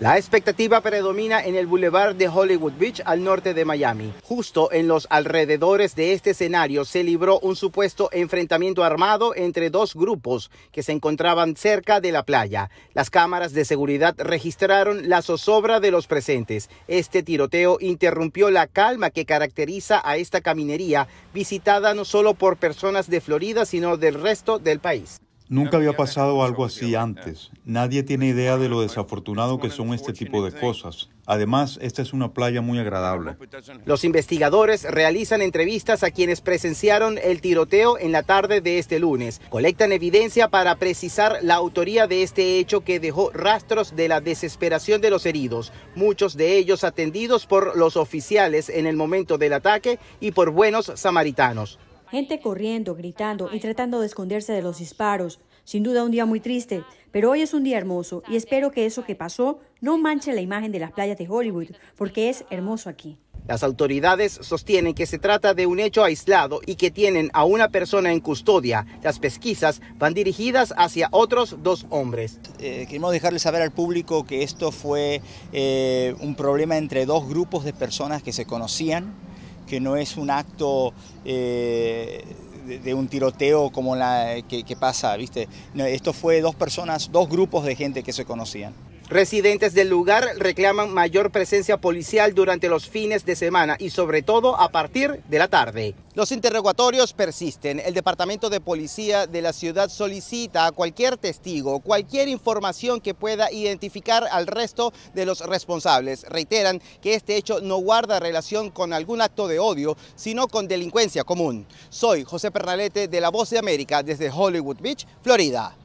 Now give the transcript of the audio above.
La expectativa predomina en el Boulevard de Hollywood Beach al norte de Miami. Justo en los alrededores de este escenario se libró un supuesto enfrentamiento armado entre dos grupos que se encontraban cerca de la playa. Las cámaras de seguridad registraron la zozobra de los presentes. Este tiroteo interrumpió la calma que caracteriza a esta caminería, visitada no solo por personas de Florida, sino del resto del país. Nunca había pasado algo así antes. Nadie tiene idea de lo desafortunado que son este tipo de cosas. Además, esta es una playa muy agradable. Los investigadores realizan entrevistas a quienes presenciaron el tiroteo en la tarde de este lunes. Colectan evidencia para precisar la autoría de este hecho que dejó rastros de la desesperación de los heridos, muchos de ellos atendidos por los oficiales en el momento del ataque y por buenos samaritanos gente corriendo, gritando y tratando de esconderse de los disparos. Sin duda un día muy triste, pero hoy es un día hermoso y espero que eso que pasó no manche la imagen de las playas de Hollywood, porque es hermoso aquí. Las autoridades sostienen que se trata de un hecho aislado y que tienen a una persona en custodia. Las pesquisas van dirigidas hacia otros dos hombres. Eh, queremos dejarle saber al público que esto fue eh, un problema entre dos grupos de personas que se conocían, que no es un acto eh, de, un tiroteo como la que, pasa, ¿viste? esto fue dos personas, dos grupos de gente que se conocían. Residentes del lugar reclaman mayor presencia policial durante los fines de semana y sobre todo a partir de la tarde. Los interrogatorios persisten. El Departamento de Policía de la ciudad solicita a cualquier testigo cualquier información que pueda identificar al resto de los responsables. Reiteran que este hecho no guarda relación con algún acto de odio, sino con delincuencia común. Soy José Pernalete de La Voz de América desde Hollywood Beach, Florida.